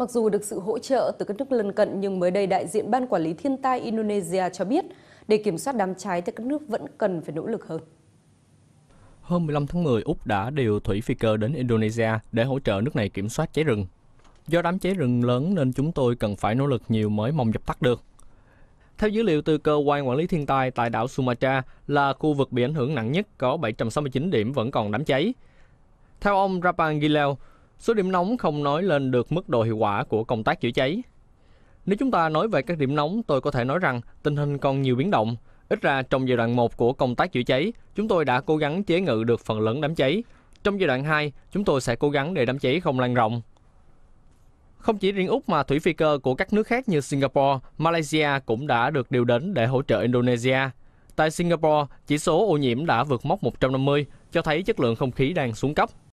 Mặc dù được sự hỗ trợ từ các nước lân cận nhưng mới đây đại diện Ban Quản lý Thiên tai Indonesia cho biết để kiểm soát đám cháy thì các nước vẫn cần phải nỗ lực hơn. Hôm 15 tháng 10, Úc đã điều thủy phi cơ đến Indonesia để hỗ trợ nước này kiểm soát cháy rừng. Do đám cháy rừng lớn nên chúng tôi cần phải nỗ lực nhiều mới mong dập tắt được. Theo dữ liệu từ cơ quan quản lý thiên tai tại đảo Sumatra là khu vực bị ảnh hưởng nặng nhất có 769 điểm vẫn còn đám cháy. Theo ông Rapan Gileo, Số điểm nóng không nói lên được mức độ hiệu quả của công tác chữa cháy. Nếu chúng ta nói về các điểm nóng, tôi có thể nói rằng tình hình còn nhiều biến động. Ít ra trong giai đoạn 1 của công tác chữa cháy, chúng tôi đã cố gắng chế ngự được phần lớn đám cháy. Trong giai đoạn 2, chúng tôi sẽ cố gắng để đám cháy không lan rộng. Không chỉ riêng Úc mà thủy phi cơ của các nước khác như Singapore, Malaysia cũng đã được điều đến để hỗ trợ Indonesia. Tại Singapore, chỉ số ô nhiễm đã vượt mốc 150, cho thấy chất lượng không khí đang xuống cấp.